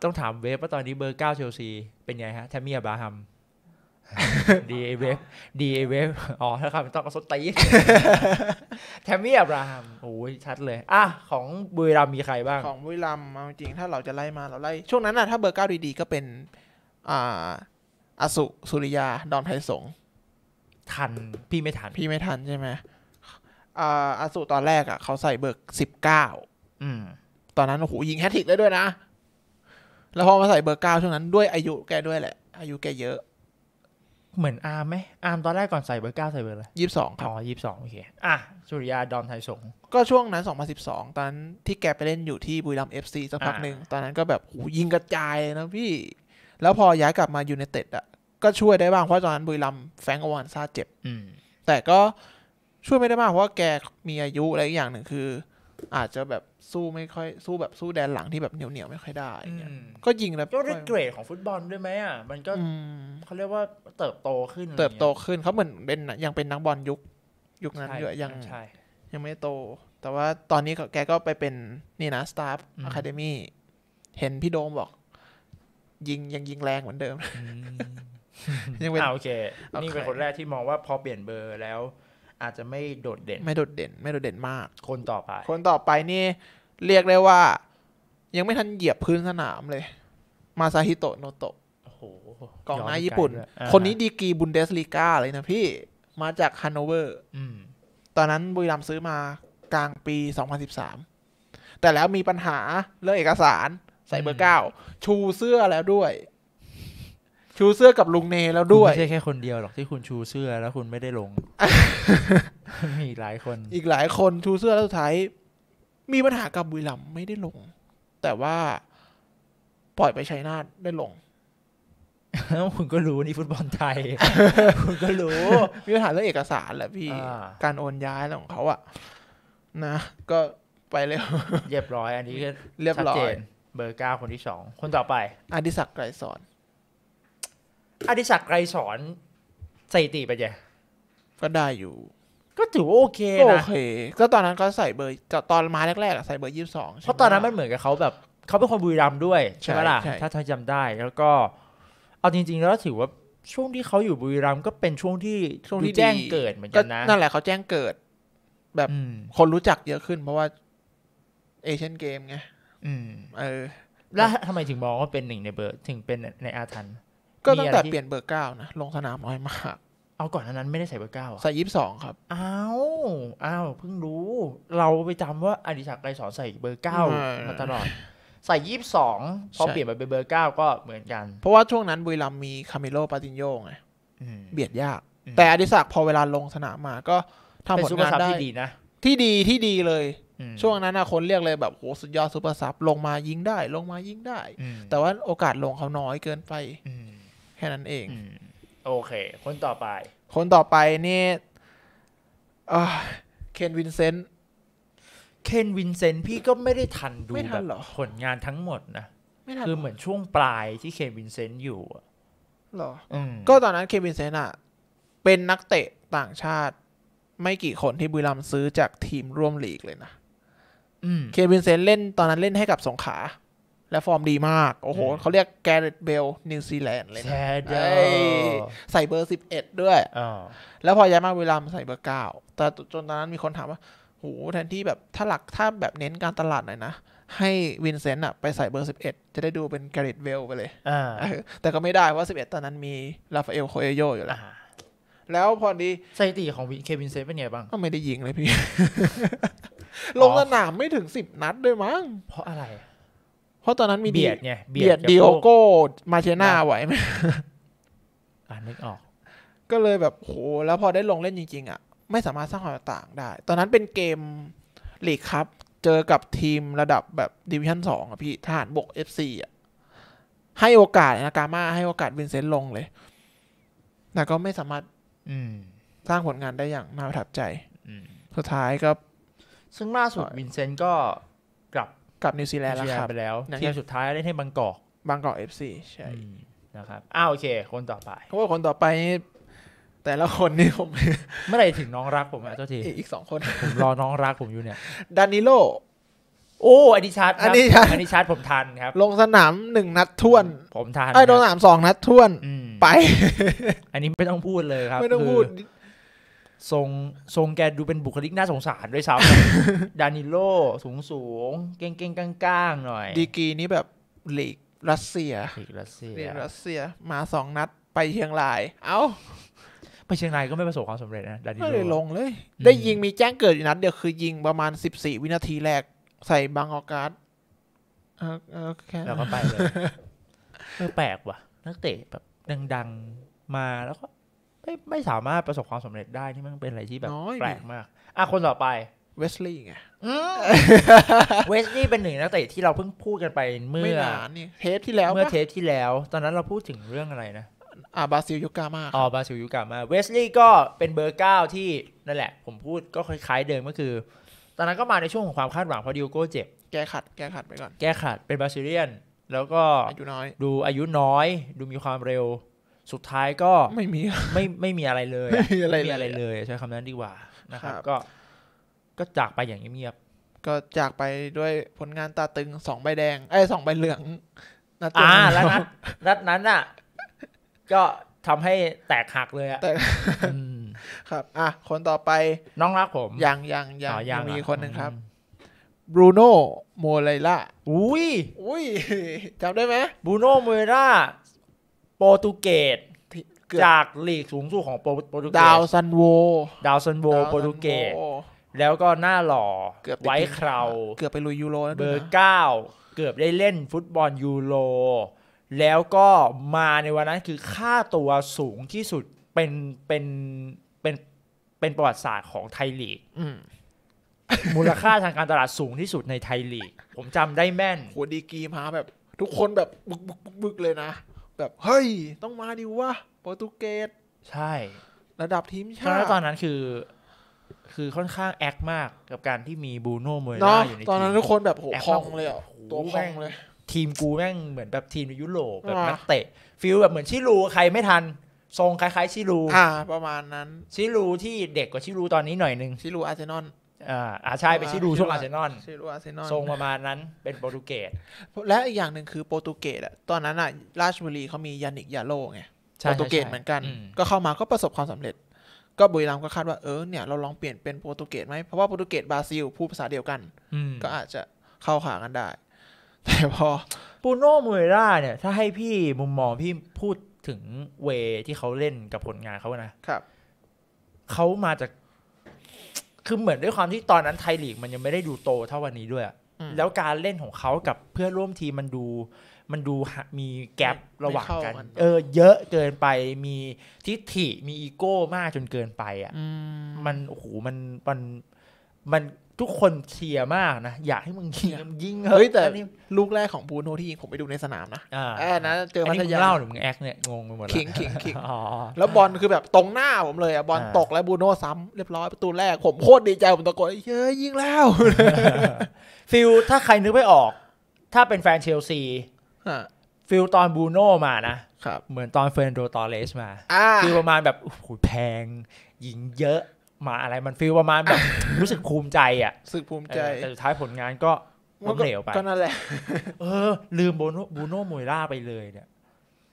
ต้องถามเวฟว่าตอนนี้เบอร์เก้าเชลซีเป็นไงฮะแทมมี่อับราฮัมดีเอเวฟดีเอเวฟอ๋อถ้าครับต้องกระสตีแทมมี่อับราฮัมโอ้ยชัดเลย อ่ะของบุรีรัมมีใครบ้างของบุรีรัมเอาจริงถ้าเราจะไล่มาเราไล่ช่วงนั้นน่ะถ้าเบอร์เก้าดีๆก็เป็นอาอสุสุริยาดอนไทยสงทัน พี่ไม่ทันพี่ไม่ทันใช่ไหมอาอสุตอนแรกอ่ะเขาใส่เบิกสิบเก้าตอนนั้นโอ้โหยิงแฮตติกได้ด้วยนะแล้วพอมาใส่เบอร์เก้าช่วงนั้นด้วยอายุแกด้วยแหละ อายุแกเยอะ เหมือนอาร์มไหมอาร์มตอนแรกก่อนใส่เบอร์เก้าใส่เบอร์อะไรยี่สิบสองครับอ๋อยี่สิบสองโอเคอ่ะสุริยาดอนไทยสงก็ช่วงนั้นสองพันสิบสองตอนนั้นที่แกไปเล่นอยู่ที่บุรีรัมย์เอฟซีสักพักหนึ่งตอนนั้นก็แบบโหยิงกระจายนะพี่แล้วพอย้ายกลับมายูเนเต็ดอ่ะ ก็ช่วยได้บ้างเพราะตอนนั้นบุรีรัมแฟงอวานซาเจ็บแต่ก็ช่วยไม่ได้มากเพราะว่าแกมีอายุอะไรอย่างหนึ่งคือ อาจจะแบบ สู้ไม่ค่อยสู้แบบสู้แดนหลังที่แบบเหนียวเหนียวไม่ค่อยได้ก็ยิงแล้วก็รีเกรดของฟุตบอลด้วยไหมอ่ะ มันก็เขาเรียกว่าเติบโตขึ้น เติบโตขึ้นเขาเหมือนเป็นยังเป็นนักบอลยุคยุคนั้นเยอะยังยังไม่โต แต่ว่าตอนนี้แกก็ไปเป็นนี่นะสตาฟอะคาเดมี่เห็นพี่โดมบอกยิงยังยิงแรงเหมือนเดิมยังเป็นอโอเค นี่เป็นคนแรกที่มองว่าพอเปลี่ยนเบอร์แล้ว อาจจะไม่โดดเด่น ไม่โดดเด่น ไม่โดดเด่นมาก คนต่อไป คนต่อไปนี่ เรียกได้ว่า ยังไม่ทันเหยียบพื้นสนามเลย มาซาฮิโตะโนโตะกองหน้าญี่ปุ่น คนนี้ดีกีบุนเดสลีกาเลยนะพี่มาจากฮันโนเวอร์ตอนนั้นบุรีรัมซื้อมากลางปี 2013 แต่แล้วมีปัญหาเรื่องเอกสารใส่เบอร์เก้าชูเสื้อแล้วด้วย ชูเสื้อกับลุงเนแล้วด้วยไม่ใช่แค่คนเดียวหรอกที่คุณชูเสื้อแล้วคุณไม่ได้ลงมีหลายคน อีกหลายคนชูเสื้อแล้วสุดท้ายมีปัญหากับบุรีรัมไม่ได้ลง แต่ว่าปล่อยไปชัยนาทได้ลงแล้วคุณก็รู้นี่ฟุตบอลไทยคุณก็รู้มีปัญหาเรื่องเอกสารแหละพี่ การโอนย้ายของเขาอะนะก็ไปเร็วเรียบร้อย อันนี้ก็เรียบร้อยเบอร์เก้าคนที่สองคนต่อไปอดิศักดิ์ไกรสอนอดิศักดิ์ไกรสอนใส่ตีไปเจ้ก็ได้อยู่ ก็ถือโอเคนะโอเคก็ตอนนั้นก็ใส่เบอร์ก็ตอนมาแรกๆใส่เบอร์ยี่สิบสองเพราะตอนนั้นมันเหมือนกับเขาแบบเขาเป็นคนบุรีรัมด้วยใช่ไหมล่ะถ้าท้าจำได้แล้วก็เอาจริง ๆ แล้วถือว่าช่วงที่เขาอยู่บุรีรัมก็เป็นช่วงที่ช่วงที่แจ้งเกิดเหมือนกันนะนั่นแหละเขาแจ้งเกิด แบบคนรู้จักเยอะขึ้น เพราะว่าเอเชียนเกมไงอืมเออแล้วทำไมถึงบอกว่าเป็นหนึ่งในเบอร์ถึงเป็นในอาทัน ก็ตั้งแต่เปลี่ยนเบอร์เก้านะลงสนามน้อยมาก เอาก่อนนั้นไม่ได้ใส่เบอร์เก้าใส่ยี่สิบสองครับอ้าวอ้าวเพิ่งรู้ เราไปจำว่าอดิศักดิ์ไกรสอนใส่เบอร์เก้ามาตลอดใส่ยี่สิบสองพอเปลี่ยนไปเป็นเบอร์เก้าก็เหมือนกัน เพราะว่าช่วงนั้นบุรีรัมมีคาเมโลปาตินโยไงเบียดยาก แต่อดิศักดิ์พอเวลาลงสนามมาก็ทำผลงานได้ที่ดีนะที่ดีที่ดีเลยช่วงนั้นนะคนเรียกเลยแบบโหสุดยอดซูเปอร์ซับลงมายิงได้ลงมายิงได้ แต่ว่าโอกาสลงเขาน้อยเกินไปแค่นั้นเอง โอเค คนต่อไป คนต่อไป นี่เคนวินเซนต์เคนวินเซนต์พี่ก็ไม่ได้ทันดูแบบผลงานทั้งหมดนะคือเหมือนช่วงปลายที่เคนวินเซนต์อยู่หรอก็ตอนนั้นเคนวินเซนต์อ่ะเป็นนักเตะต่างชาติ ไม่กี่คนที่บุรีรัมซื้อจากทีมร่วมลีกเลยนะเควินเซนเล่นตอนนั้นเล่นให้กับสงขา และฟอร์มดีมาก โอ้โหเขาเรียกแกเรตเบลนิวซีแลนด์เลยนะใส่เบอร์สิบเอ็ดด้วยแล้วพอย้ายมาเวลามใส่เบอร์เก้าแต่จนตอนนั้นมีคนถามว่าโหแทนที่แบบถ้าหลักถ้าแบบเน้นการตลาดหน่อยนะ ให้วินเซนต์อะไปใส่เบอร์สิบเอ็ดจะได้ดูเป็นแกเรตเบลไปเลยแต่ก็ไม่ได้เพราะ็ดตอนนั้นมีลาฟาเอลโคเอโยอยู่แล้ว แล้วพอดีสถิติของเควินเซนต์เป็นไงบ้างก็ไม่ได้ยิงเลยพี่ลงสนามไม่ถึงสิบนัดด้วยมั้ง เพราะอะไร เพราะตอนนั้นมี เบียดไง เบียดดีโอโก้ มาเชน่าไหวไหมอ่านไม่ออก ก็เลยแบบ โห แล้วพอได้ลงเล่นจริง ๆ อ่ะ ไม่สามารถสร้างความต่างได้ ตอนนั้นเป็นเกมลีกครับ เจอกับทีมระดับแบบ ดิวิชั่นสองอ่ะพี่ ทหารบกเอฟซีอ่ะ ให้โอกาสนะกามาให้โอกาสวินเซนต์ลงเลย แต่ก็ไม่สามารถสร้างผลงานได้อย่างน่าประทับใจสุดท้ายก็ซึ่งล่าสุดวินเซนต์ก็กลับกลับนิวซีแลนด์แล้วครับไปแล้วทีมสุดท้ายเล่นให้บางกอก บางกอกเอฟซีใช่นะครับอ้าวโอเค คนต่อไปเขาบอกคนต่อไป แต่ละคนนี่ผมเมื่อไรถึงน้องรักผมอ่ะเจ้าที อีกสองคน ผมรอน้องรักผมอยู่เนี่ยดานิโล โอ้อันนี้ชาร์อันนี้ชาร์อันนี้ชาร์ผมทันครับ ลงสนามหนึ่งนัดท่วน ผมทันไอ้ลงสนามสองนัดท่วนไป อันนี้ไม่ต้องพูดเลยครับไม่ต้องพูดทรงทรงแกดูเป็นบุคลิกน่าสงสารด้วยซ้ำดานิโลสูงสูงเก่งเก่งก้างๆหน่อย ดีกีนี้แบบหลีกรัสเซียหลีกรัสเซียหลีกรัสเซีย มาสองนัดไปเชียงรายเอ้าไปเชียงรายก็ไม่ประสบความสำเร็จนะดานิโลไม่เลยลงเลย ได้ยิงมีแจ้งเกิดอีกนัดเดียวคือยิงประมาณสิบสี่วินาทีแรกใส่บางออการ์ดแล้วก็ไปเลยเออแปลกว่ะ นักเตะแบบดังๆมาแล้วก็ไม่ไม่สามารถประสบความสำเร็จได้ที่มันเป็นอะไรที่แบบแปลกมากอ่ะคนต่อไป เวสลีย์ไงเวสลีย์เป็นหนึ่งนักเตะที่เราเพิ่งพูดกันไปเมื่อเทปที่แล้วเมื่อเทปที่แล้วตอนนั้นเราพูดถึงเรื่องอะไรนะอ่าบาซิลยูกามาอ๋อบาซิลยูกามาเวสลีย์ก็เป็นเบอร์เก้าที่นั่นแหละ ผมพูดก็คล้ายๆเดิมก็คือ ตอนนั้นก็มาในช่วงของความคาดหวังเพราะดิโก้เจ็บแก้ขัดแก้ขัดไปก่อนแก้ขัดเป็นบาซิเลียนแล้วก็อายุน้อยดูอายุน้อย ดูมีความเร็วสุดท้ายก็ไม่มีไม่ไม่มีอะไรเลยไม่มีอะไรเลยใช้คำนั้นดีกว่า นะครับ ก็ ก็จากไปอย่างเงียบ ก็จากไปด้วยผลงานตาตึงสองใบแดงไอ้สองใบเหลืองนัดนัแล้วนัดนัดนั้นอ่ะ ก็ทำให้แตกหักเลยอ่ะครับอ่ะ คนต่อไปน้องรักผม ยังยังยังยังมีคนหนึ่งครับบรูโน่โมเลล่าอุ้ยอุ้ยจำได้ไหมบรูโน่โมเลล่าโปรตุเกสจากลีกสูงสุดของโปรตุเกสดาวซันโวดาวซันโวโปรตุเกสแล้วก็หน้าหล่อไว้คราวเกือบไปลุยยูโรเบอร์เก้าเกือบได้เล่นฟุตบอลยูโรแล้วก็มาในวันนั้นคือค่าตัวสูงที่สุดเป็นเป็นเป็นเป็นประวัติศาสตร์ของไทยลีกมูลค่าทางการตลาดสูงที่สุดในไทยลีก ผมจำได้แม่นโวดีกีมาแบบทุกคนแบบบึกบึกเลยนะแบบ เฮ้ย ต้องมาดิวะโปรตุเกส ใช่ ระดับทีมชาติตอนนั้นคือคือค่อนข้างแอคมากกับการที่มีบูโน่เมย์นาอยู่ในทีมตอนนั้นทุกคนแบบ โหพองเลยอ่ะ ตัวพองเลย ทีมกูแม่งเหมือนแบบทีมยุโรปแบบนักเตะฟิลแบบเหมือนชิลูใครไม่ทัน ทรงคล้ายๆชิลู่ประมาณนั้น ชิลูที่เด็กกว่าชิลูตอนนี้หน่อยนึง ชิลูอาร์เซนอลอ่าอายไปชิรูช่วงอาร์เซนอลชิรูอาร์เซนอลทรงประมาณนั้น เป็นโปรตุเกสและอีกอย่างหนึ่งคือโปรตุเกสอะตอนนั้นอะราชบุรีเขามียานิกยาโลไงโปรตุเกสเหมือนกัน ก็เข้ามาก็ประสบความสำเร็จ ก็บุรีรัมย์ก็คาดว่า เออเนี่ย เราลองเปลี่ยนเป็นโปรตุเกสไหมเพราะว่าโปรตุเกสบราซิลพูดภาษาเดียวกันก็อาจจะเข้าขากันได้ แต่พอ ปูโนมูเอร่าเนี่ย ถ้าให้พี่มุมมองพี่พูดถึงเวที่เขาเล่นกับผลงานเขานะครับเขามาจากคือเหมือนด้วยความที่ตอนนั้นไทยลีกมันยังไม่ได้ดูโตเท่าวันนี้ด้วย แล้วการเล่นของเขากับเพื่อนร่วมทีมมันดูมันดูมีแกลบระหว่างกัน เออเยอะเกินไป มีทิฐิ มีอีโก้มากจนเกินไปอ่ะมันโอ้โห มันมันมันทุกคนเชียร์มากนะ อยากให้มึงยิงยิงเฮ้ยแต่ลูกแรกของบูโนที่ยิงผมไปดูในสนามนะอ่านะเจอพัทยาเล่าหรือมึงแอคเนี่ย งงไปหมดลขิงขิงขิงแล้วบอลคือแบบตรงหน้าผมเลยอ่ะบอลตกแล้วบูโนซ้ำเรียบร้อยประตูแรกผมโคตรดีใจ ผมตะโกนเฮ้ยยิงแล้ว ฟิลถ้าใครนึกไม่ออก ถ้าเป็นแฟนเชลซีฟิลตอนบูโน่มานะเหมือนตอนเฟรนโดตอเลสมาคือประมาณแบบโอ้โหแพงยิงเยอะมาอะไรมันฟีลประมาณแบบ รู้สึกภูมิใจอ่ะรู้สึกภูมิใจ แต่สุดท้ายผลงานก็ล้มเหลวไปก็นั่นแหละ เออ ลืมโบนบูโนมวยล่าไปเลยเนี่ย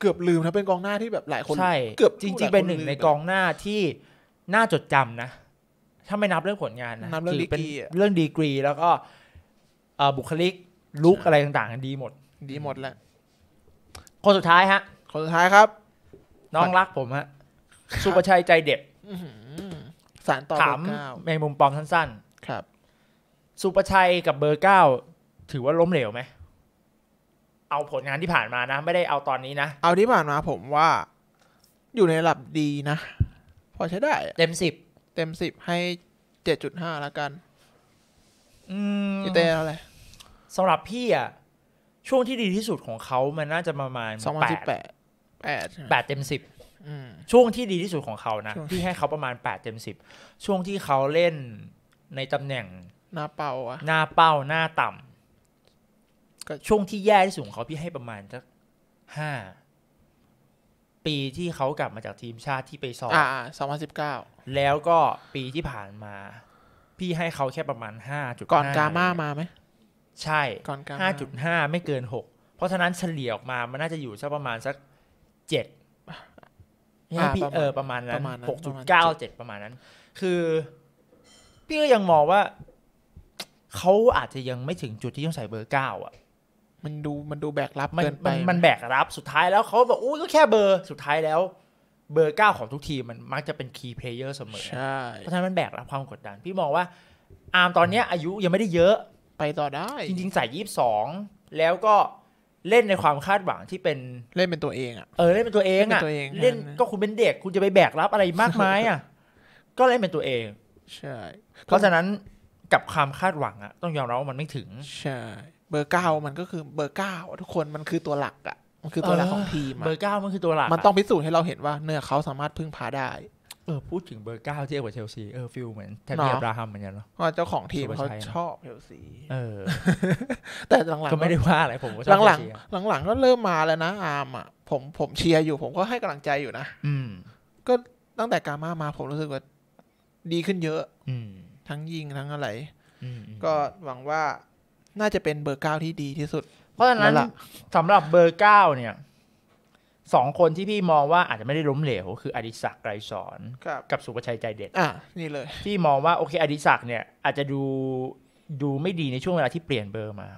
เกือบลืมนะเป็นกองหน้าที่แบบหลายคนใช่เกือบจริงๆ เป็นหนึ่งในกองหน้าที่น่าจดจำนะถ้าไม่นับเรื่องผลงานนะนับเรื่องดีกรีเรื่องดีกรี แล้วก็บุคลิกลุกอะไรต่างๆ ดีหมด ดีหมดแหละคนสุดท้ายฮะ คนสุดท้ายครับ น้องรักผมฮะสุประชัยใจเด็ดสารต่อถามเบอร์เก้าในมุมปอมสั้นครับสุประชัยกับเบอร์เก้าถือว่าล้มเหลวไหม เอาผลงานที่ผ่านมานะ ไม่ได้เอาตอนนี้นะ เอาที่ผ่านมาผมว่า อยู่ในระดับดีนะ พอใช้ได้ เต็มสิบเต็มสิบให้เจ็ดจุดห้าละกัน อื่เต้เท่าไหร่สำหรับพี่อะ ช่วงที่ดีที่สุดของเขา มันน่าจะประมาณสองพันสิบแปดแปดแปดเต็มสิบช่วงที่ดีที่สุดของเขานะที่ให้เขาประมาณแปดเต็มสิบช่วงที่เขาเล่นในตำแหน่งหน้าเป้าอะหน้าเป้าหน้าต่ำช่วงที่แย่ที่สุดของเขาพี่ให้ประมาณสักห้าปีที่เขากลับมาจากทีมชาติที่ไปสอบอ่าสองพันสิบเก้าแล้วก็ปีที่ผ่านมาพี่ให้เขาแค่ประมาณห้าจุดก่อนกาม่ามาไหมใช่ก่อนกาห้าจุดห้าไม่เกินหกเพราะฉะนั้นเฉลี่ยออกมามันน่าจะอยู่สักประมาณสักเจ็ดพี่เออประมาณนั้นหกจุดเก้าเจ็ดประมาณนั้น คือ พี่ก็ยังมองว่า เขาอาจจะยังไม่ถึงจุดที่ต้องใส่เบอร์เก้าอ่ะ มันดูมันดูแบกรับเกินไปมันแบกรับสุดท้ายแล้วเขาบอกอู้ก็แค่เบอร์ สุดท้ายแล้ว เบอร์เก้าของทุกทีมันมักจะเป็นคีย์เพลเยอร์เสมอเพราะฉะนั้นมันแบกรับความกดดัน พี่มองว่า อาร์มตอนเนี้ย อายุยังไม่ได้เยอะไปต่อได้ จริง ๆใส่ยี่สิบสองแล้วก็เล่นในความคาดหวังที่เป็นเล่นเป็นตัวเองอ่ะเออเล่นเป็นตัวเองอ่ะเล่นก็คุณเป็นเด็ก คุณจะไปแบกรับอะไรมากมายอ่ะก็เล่นเป็นตัวเองใช่เพราะฉะนั้นกับความคาดหวังอ่ะ ต้องยอมรับว่ามันไม่ถึงใช่เบอร์เก้ามันก็คือเบอร์เก้าทุกคนมันคือตัวหลักอ่ะมันคือตัวหลักของทีมเบอร์เก้ามันคือตัวหลัก มันต้องพิสูจน์ให้เราเห็นว่า เนื้อเขาสามารถพึ่งพาได้เออพูดถึงเบอร์เก้าที่เอวกับเชลซีเออฟิลเหมือนแทนที่อับราฮัมเหมือนกันเนาะเจ้าของทีมเขาชอบเชลซี เออ แต่หลังๆก็ไม่ได้ว่าอะไรผมก็ชอบเหลังๆหลังๆก็เริ่มมาแล้วนะอาร์มอ่ะ ผมผมเชียร์อยู่ ผมก็ให้กำลังใจอยู่นะอืม ก็ตั้งแต่กามามาผมรู้สึกว่าดีขึ้นเยอะ อืม ทั้งยิงทั้งอะไรก็หวังว่าน่าจะเป็นเบอร์เก้าที่ดีที่สุด เพราะฉะนั้นสำหรับเบอร์เก้าเนี่ยสองคนที่พี่มองว่าอาจจะไม่ได้ล้มเหลวคืออดิศักดิ์ไกรสอนกับสุประชัยใจเด็ดอ่ะนี่เลยพี่มองว่าโอเค อดิศักดิ์เนี่ยอาจจะดูดูไม่ดีในช่วงเวลาที่เปลี่ยนเบอร์มา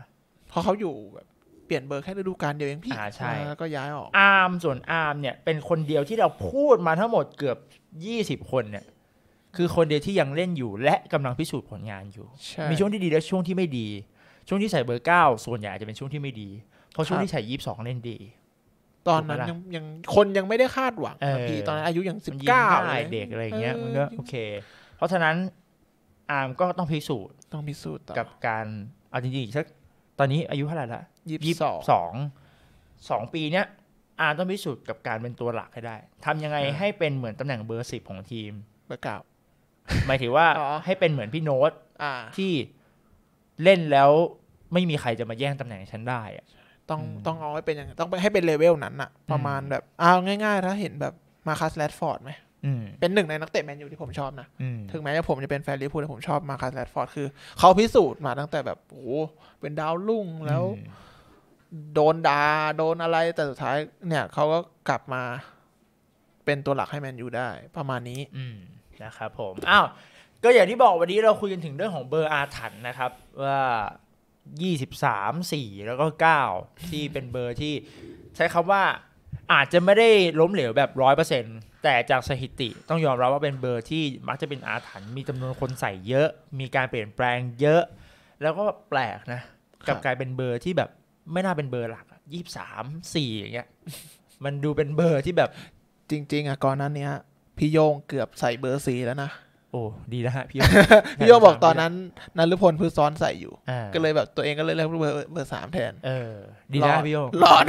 เพราะเขาอยู่แบบเปลี่ยนเบอร์แค่ฤดูกาลเดียวเองพี่อ่าใช่แล้วก็ย้ายออกอาร์มส่วนอาร์มเนี่ยเป็นคนเดียวที่เราพูดมาทั้งหมดเกือบยี่สิบคนเนี่ยคือคนเดียวที่ยังเล่นอยู่และกำลังพิสูจน์ผลงานอยู่มีช่วงที่ดีและช่วงที่ไม่ดี ช่วงที่ใส่เบอร์เก้าส่วนใหญ่จะเป็นช่วงที่ไม่ดีเพราะช่วงที่ใส่ยี่สิบสองเล่นดีตอนนั้นยังยังคนยังไม่ได้คาดหวังพี่ตอนนั้นอายุยังสิบเก้าเด็กอะไรเงี้ยมันก็โอเค เพราะฉะนั้นอาร์มก็ต้องพิสูจน์ต้องพิสูจน์กับการเอาจริงๆสักตอนนี้อายุเท่าไหร่ละยี่สิบสองสองปีเนี้ยอาร์มต้องพิสูจน์กับการเป็นตัวหลักให้ได้ทำยังไงให้เป็นเหมือนตำแหน่งเบอร์สิบของทีมเบอร์เก้าหมายถึงว่าให้เป็นเหมือนพี่โน้ตที่เล่นแล้วไม่มีใครจะมาแย่งตำแหน่งฉันได้อะต้องต้องเอาให้เป็นอย่างต้องให้เป็นเลเวลนั้นอะประมาณแบบ เอาง่ายๆถ้าเห็นแบบ มาคัสแรดฟอร์ดไหมเป็นหนึ่งในนักเตะแมนยู ที่ผมชอบนะ ถึงแม้่าผมจะเป็นแฟนลิเวอร์พูลแต่ผมชอบมาคัสแรดฟอร์ดคือ เขาพิสูจน์มาตั้งแต่แบบโอ้เป็นดาวรุ่งแล้ว โดนดา่าโดนอะไร แต่สุดท้ายเนี่ย เขาก็กลับมา เป็นตัวหลักให้แมนยูได้ ประมาณนี้นะครับผมอ้าวก็อย่างที่บอกวันนี้เราคุยกันถึงเรื่องของเบอร์อาถันนะครับ ว่ายี่สสิบามสี่แล้วก็เก้าที่เป็นเบอร์ที่ ใช้คำว่าอาจจะไม่ได้ล้มเหลวแบบร้อยเปอร์เซ็นแต่จากสถิติต้องยอมรับว่าเป็นเบอร์ที่มักจะเป็นอาถรรพ์มีจำนวนคนใส่เยอะ มีการเปลี่ยนแปลงเยอะ แล้วก็แปลกนะกับกลายเป็นเบอร์ที่แบบไม่น่าเป็นเบอร์หลักยี่สามสี่อย่างเงี้ยมันดูเป็นเบอร์ที่แบบจริง ๆอะก่อนนั้นเนี้ยพี่โยงเกือบใส่เบอร์สี่แล้วนะโอ้ดีนะฮะพี่พี่โอบอกตอนนั้นนันลุพลพื้นซ้อนใส่อยู่ก็เลยแบบตัวเองก็เลยเลือกเบอร์เบอร์สามแทนเออดีนะพี่โอหลอด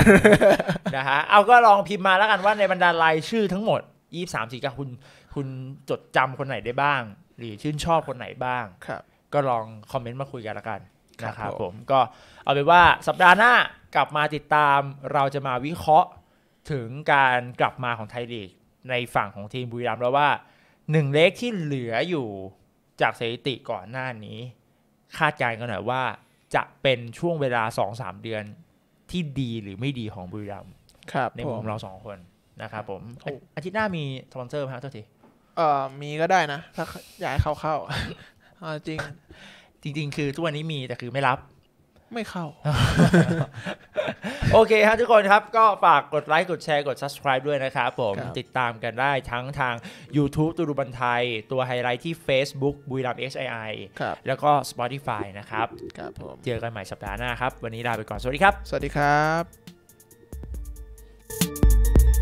นะฮะ เอาก็ลองพิมพ์มาแล้วกันว่าในบรรดารายชื่อทั้งหมดยี่สามสี่กบคุณคุณจดจำคนไหนได้บ้าง หรือชื่นชอบคนไหนบ้างครับ ก็ลองคอมเมนต์มาคุยกันละกันนะครับผม ก็เอาเป็นว่าสัปดาห์หน้ากลับมาติดตามเราจะมาวิเคราะห์ถึงการกลับมาของไทยลีกในฝั่งของทีมบุรีรัมย์แล้วว่าหนึ่งเลขที่เหลืออยู่จากสถิติก่อนหน้านี้ คาดการณ์กันหน่อยว่าจะเป็นช่วงเวลาสองสามเดือนที่ดีหรือไม่ดีของบุรีรัมย์ในมุมเราสองคนนะครับ ผม อาทิตย์หน้ามีสปอนเซอร์ไหมครับเจ้าทีเอ่อมีก็ได้นะถ้าอยากให้เข้าเข้า จริงจริง ๆ คือทุกวันนี้มีแต่คือไม่รับไม่เข้า โอเคครับทุกคนครับก็ฝากกดไลค์ กดแชร์กด subscribe ด้วยนะครับผมติดตามกันได้ทั้งทาง YouTube ตูรูบันไทย ตัวไฮไลท์ที่ Facebook บุยรัม HII แล้วก็ Spotify นะครับครับผมเจอ กันใหม่สัปดาห์หน้าครับ วันนี้ลาไปก่อนสวัสดีครับ สวัสดีครับ